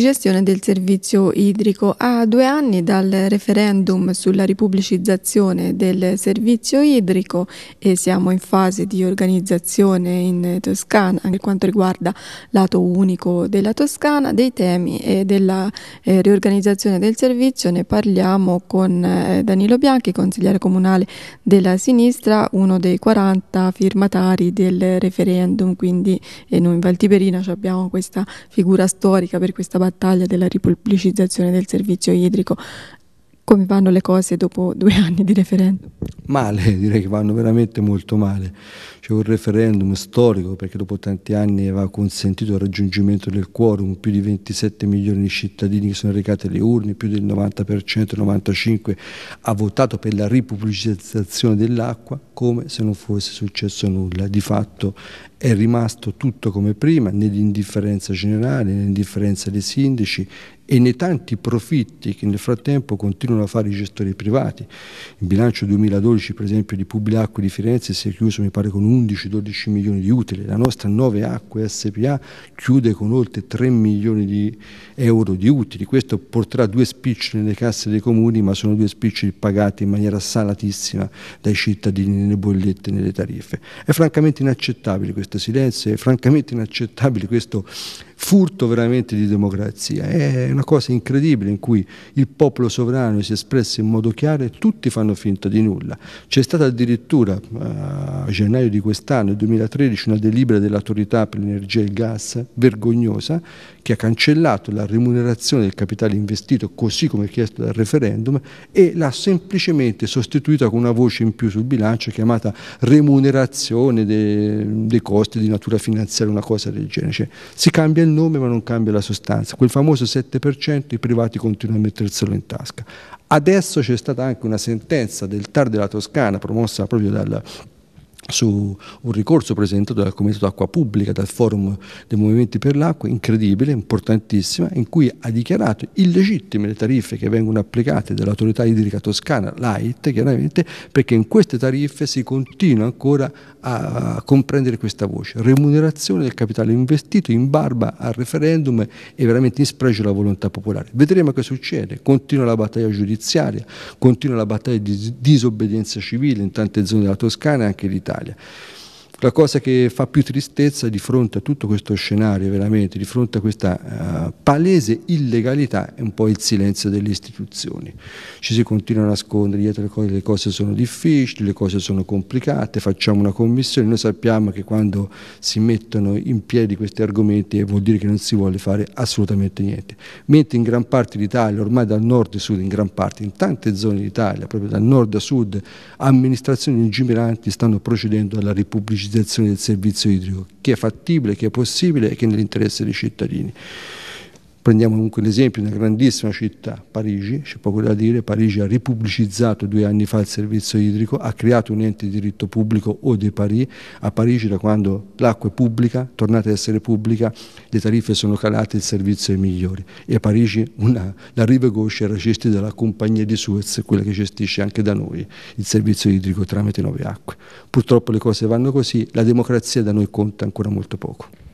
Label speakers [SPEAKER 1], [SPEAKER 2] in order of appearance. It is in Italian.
[SPEAKER 1] gestione del servizio idrico. A due anni dal referendum sulla ripubblicizzazione del servizio idrico e siamo in fase di organizzazione in Toscana anche per quanto riguarda lato unico della Toscana, dei temi e della eh, riorganizzazione del servizio ne parliamo con eh, Danilo Bianchi, consigliere comunale della sinistra, uno dei 40 firmatari del referendum, quindi eh, noi in Valtiberina abbiamo questa figura storica per questa battaglia battaglia della ripubblicizzazione del servizio idrico come vanno le cose dopo due anni di referendum?
[SPEAKER 2] Male, direi che vanno veramente molto male. C'è un referendum storico perché dopo tanti anni aveva consentito il raggiungimento del quorum, più di 27 milioni di cittadini che sono recati alle urne, più del 90%, 95% ha votato per la ripubblicizzazione dell'acqua come se non fosse successo nulla. Di fatto è rimasto tutto come prima, nell'indifferenza generale, nell'indifferenza dei sindaci e nei tanti profitti che nel frattempo continuano a fare i gestori privati. Il bilancio 2012 per esempio di Pubblica Acque di Firenze si è chiuso mi pare con 11-12 milioni di utili, la nostra 9 Acque SPA chiude con oltre 3 milioni di euro di utili, questo porterà due spicci nelle casse dei comuni ma sono due spicci pagati in maniera salatissima dai cittadini nelle bollette e nelle tariffe. È francamente inaccettabile questo silenzio, è francamente inaccettabile questo furto veramente di democrazia. È una una cosa incredibile in cui il popolo sovrano si è espresso in modo chiaro e tutti fanno finta di nulla. C'è stata addirittura eh, a gennaio di quest'anno, 2013, una delibera dell'autorità per l'energia e il gas vergognosa che ha cancellato la remunerazione del capitale investito così come chiesto dal referendum e l'ha semplicemente sostituita con una voce in più sul bilancio chiamata remunerazione dei, dei costi di natura finanziaria, una cosa del genere. Cioè, si cambia il nome ma non cambia la sostanza. Quel famoso 7% i privati continuano a metterselo in tasca. Adesso c'è stata anche una sentenza del TAR della Toscana promossa proprio dal su un ricorso presentato dal Comitato Acqua Pubblica, dal Forum dei Movimenti per l'Acqua, incredibile, importantissima, in cui ha dichiarato illegittime le tariffe che vengono applicate dall'autorità idrica toscana, l'AIT, chiaramente, perché in queste tariffe si continua ancora a comprendere questa voce, remunerazione del capitale investito in barba al referendum e veramente in spregio alla volontà popolare. Vedremo che succede, continua la battaglia giudiziaria, continua la battaglia di disobbedienza civile in tante zone della Toscana e anche d'Italia. Itália. La cosa che fa più tristezza di fronte a tutto questo scenario, veramente, di fronte a questa uh, palese illegalità, è un po' il silenzio delle istituzioni. Ci si continua a nascondere dietro le cose, le cose sono difficili, le cose sono complicate, facciamo una commissione, noi sappiamo che quando si mettono in piedi questi argomenti vuol dire che non si vuole fare assolutamente niente. Mentre in gran parte d'Italia, ormai dal nord e sud, in gran parte, in tante zone d'Italia, proprio dal nord a sud, amministrazioni ingimiranti stanno procedendo alla ripubblicizzazione pubblicizzazione del servizio idrico, che è fattibile, che è possibile e che è nell'interesse dei cittadini. Prendiamo comunque l'esempio di una grandissima città, Parigi, c'è poco da dire, Parigi ha ripubblicizzato due anni fa il servizio idrico, ha creato un ente di diritto pubblico o di Parigi, a Parigi da quando l'acqua è pubblica, tornata ad essere pubblica, le tariffe sono calate, il servizio è migliore e a Parigi una, la Rive Gauche era gestita dalla compagnia di Suez, quella che gestisce anche da noi il servizio idrico tramite Nove Acque. Purtroppo le cose vanno così, la democrazia da noi conta ancora molto poco.